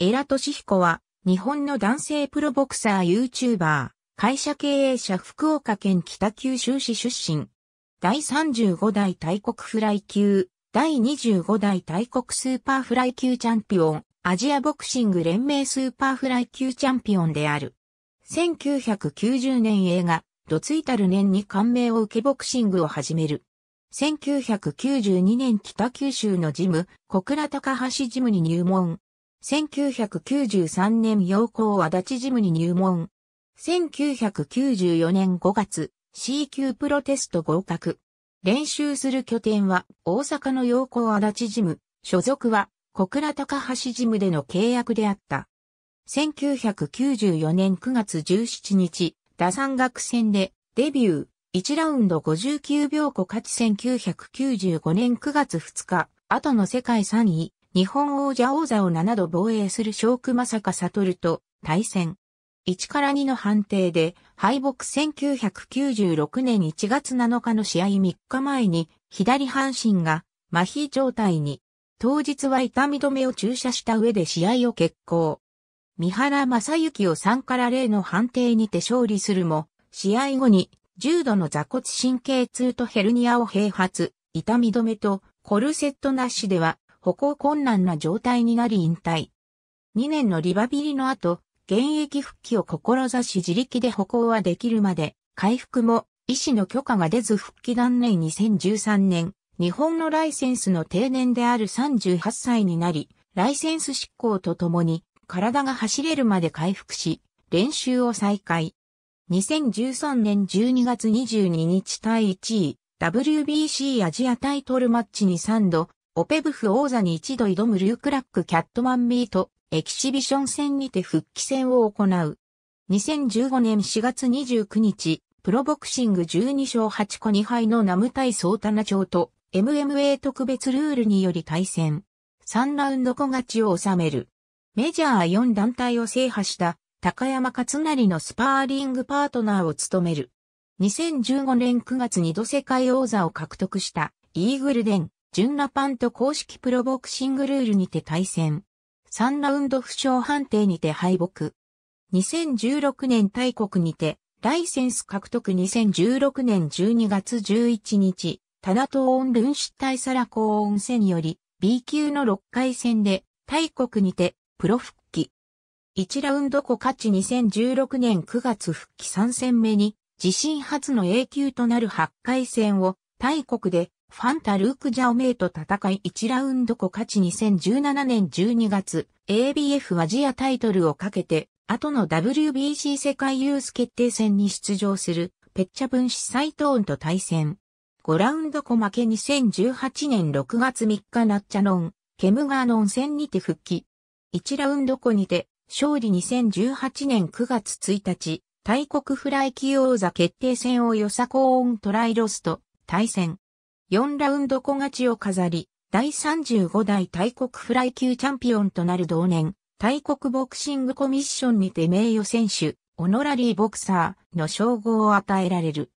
エラトシヒコは、日本の男性プロボクサー YouTuber、会社経営者福岡県北九州市出身。第35代大国フライ級、第25代大国スーパーフライ級チャンピオン、アジアボクシング連盟スーパーフライ級チャンピオンである。1990年映画、どついたる年に感銘を受けボクシングを始める。1992年北九州のジム、小倉高橋ジムに入門。1993年陽光足立ジムに入門。1994年5月、C 級プロテスト合格。練習する拠点は大阪の陽光足立ジム、所属は小倉高橋ジムでの契約であった。1994年9月17日、打算学戦でデビュー、1ラウンド59秒後勝ち1995年9月2日、後の世界3位、日本王者王座を7度防衛する小正香悟と対戦。1から2の判定で敗北1996年1月7日の試合3日前に左半身が麻痺状態に当日は痛み止めを注射した上で試合を決行。三原正幸を3から0の判定にて勝利するも試合後に重度の座骨神経痛とヘルニアを併発、痛み止めとコルセットなしでは歩行困難な状態になり引退。2年のリバビリの後、現役復帰を志し自力で歩行はできるまで、回復も医師の許可が出ず復帰断念2013年、日本のライセンスの定年である38歳になり、ライセンス執行とともに体が走れるまで回復し、練習を再開。2013年12月22日対1位、WBC アジアタイトルマッチに3度、オペブフ王座に一度挑むルークラックキャットマンミートエキシビション戦にて復帰戦を行う。2015年4月29日、プロボクシング12勝8個2敗のナム対ソータナ町と MMA 特別ルールにより対戦。3ラウンド小勝ちを収める。メジャー4団体を制覇した高山勝成のスパーリングパートナーを務める。2015年9月2度世界王座を獲得したイーグルデン。ンラパンと公式プロボクシングルールにて対戦。3ラウンド負傷判定にて敗北。2016年大国にて、ライセンス獲得2016年12月11日、タナトーオン・ルンシュタイ・サラコーンセにより、B 級の6回戦で、大国にて、プロ復帰。1ラウンド後勝ち2016年9月復帰3戦目に、自身初の A 級となる8回戦を、大国でファンタ・ルーク・ジャオメイと戦い1ラウンドコ勝ち2017年12月、ABF アジアタイトルをかけて、後の WBC 世界ユース決定戦に出場する、ペッチャ分子サイトーンと対戦。5ラウンドコ負け2018年6月3日ナッチャノン、ケムガーノン戦にて復帰。1ラウンド後にて、勝利2018年9月1日、大国フライ級王座決定戦をよさこーントライロスと対戦。4ラウンド小勝ちを飾り、第35代大国フライ級チャンピオンとなる同年、大国ボクシングコミッションにて名誉選手、オノラリーボクサーの称号を与えられる。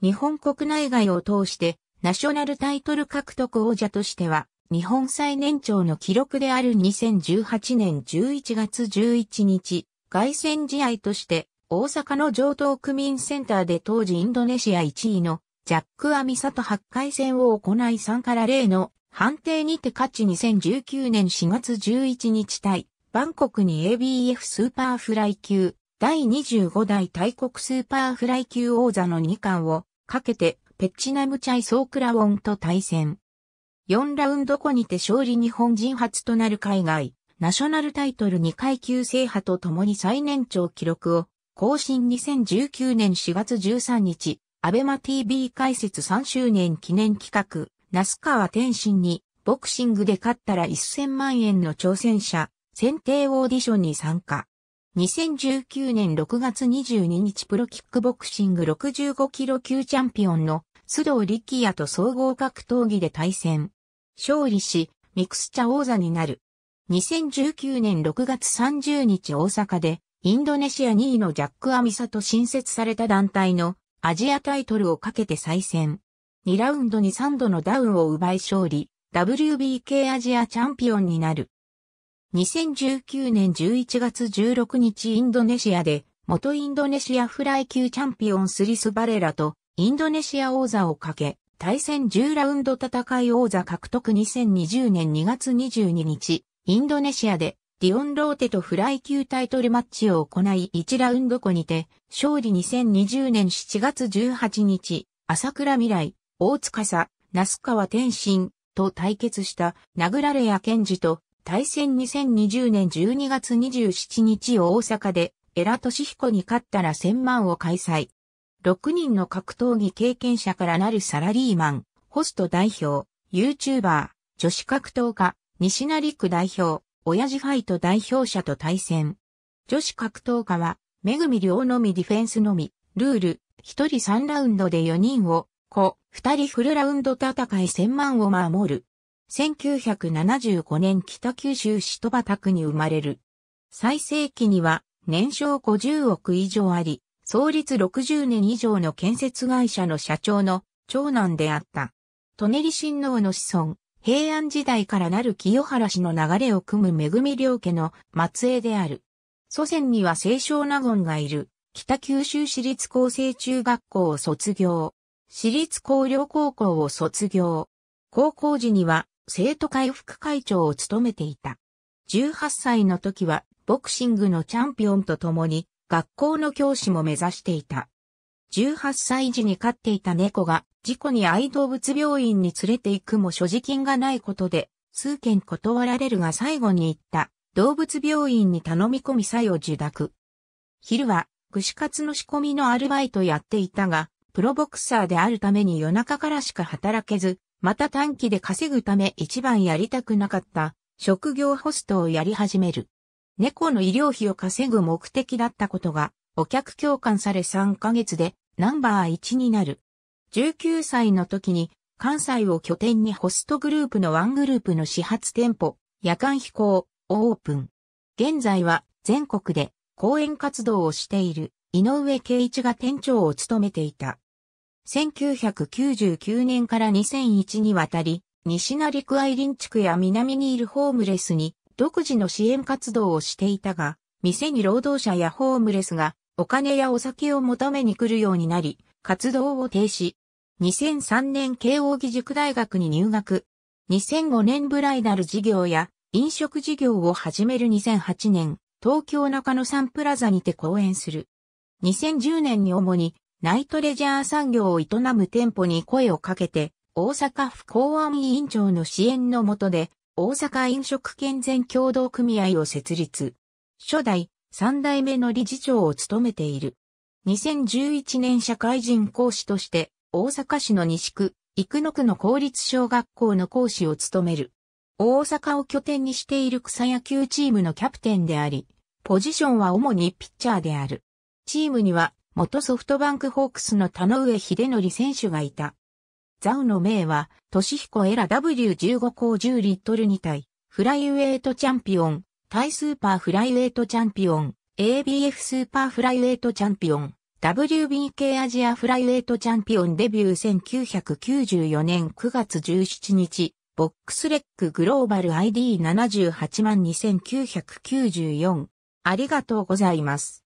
日本国内外を通して、ナショナルタイトル獲得王者としては、日本最年長の記録である2018年11月11日、外戦試合として、大阪の上東区民センターで当時インドネシア1位のジャック・アミサと8回戦を行い3から0の判定にて勝ち2019年4月11日対、バンコクに ABF スーパーフライ級、第25代大国スーパーフライ級王座の2冠をかけて、ペッチナムチャイソークラウォンと対戦。4ラウンド後にて勝利日本人初となる海外、ナショナルタイトル2階級制覇とともに最年長記録を、更新2019年4月13日、アベマ TV 解説3周年記念企画、那須川天心に、ボクシングで勝ったら1000万円の挑戦者、選定オーディションに参加。2019年6月22日プロキックボクシング65キロ級チャンピオンの須藤力也と総合格闘技で対戦。勝利し、ミクスチャ王座になる。2019年6月30日大阪で、インドネシア2位のジャック・アミサと新設された団体のアジアタイトルをかけて再戦。2ラウンドに3度のダウンを奪い勝利、WBK アジアチャンピオンになる。2019年11月16日インドネシアで、元インドネシアフライ級チャンピオンスリスバレラと、インドネシア王座をかけ、対戦10ラウンド戦い王座獲得2020年2月22日、インドネシアでディオンローテとフライ級タイトルマッチを行い1ラウンド後にて、勝利2020年7月18日、朝倉未来、大塚司、那須川天心と対決した殴られや賢治と対戦2020年12月27日を大阪で、エラトシヒコに勝ったら1000万を開催。6人の格闘技経験者からなるサラリーマン、ホスト代表、YouTuber、女子格闘家、西成区代表、親父ファイト代表者と対戦。女子格闘家は、めぐみ両のみディフェンスのみ、ルール、1人3ラウンドで4人を、子、2人フルラウンド戦い1000万を守る。1975年北九州市戸畑区に生まれる。最盛期には、年商50億以上あり、創立60年以上の建設会社の社長の長男であった。舎人親王の子孫、平安時代からなる清原氏の流れを組む恵良家の末裔である。祖先には清少納言がいる、北九州市立厚生中学校を卒業。市立高陵高校を卒業。高校時には生徒会副会長を務めていた。18歳の時はボクシングのチャンピオンと共に学校の教師も目指していた。18歳時に飼っていた猫が事故に愛動物病院に連れて行くも所持金がないことで数件断られるが最後に行った動物病院に頼み込み際を受諾。昼は串カツの仕込みのアルバイトやっていたが、プロボクサーであるために夜中からしか働けず、また短期で稼ぐため一番やりたくなかった職業ホストをやり始める。猫の医療費を稼ぐ目的だったことがお客共感され3ヶ月でナンバー1になる。19歳の時に関西を拠点にホストグループのワングループの始発店舗、夜間飛行をオープン。現在は全国で講演活動をしている井上圭一が店長を務めていた。1999年から2001にわたり、西成区愛林地区や南にいるホームレスに独自の支援活動をしていたが、店に労働者やホームレスがお金やお酒を求めに来るようになり、活動を停止。2003年慶応義塾大学に入学。2005年ブライダル事業や飲食事業を始める2008年、東京中野サンプラザにて講演する。2010年に主にナイトレジャー産業を営む店舗に声をかけて、大阪府公安委員長の支援のもとで、大阪飲食健全協同組合を設立。初代、三代目の理事長を務めている。2011年社会人講師として、大阪市の西区、生野区の公立小学校の講師を務める。大阪を拠点にしている草野球チームのキャプテンであり、ポジションは主にピッチャーである。チームには、元ソフトバンクホークスの田上秀則選手がいた。ザウの名は、トシヒコエラ W15 校10リットル2体、フライウェイトチャンピオン、タイスーパーフライウェイトチャンピオン、ABF スーパーフライウェイトチャンピオン、WBK アジアフライウェイトチャンピオンデビュー1994年9月17日、ボックスレックグローバル ID78 万2994。ありがとうございます。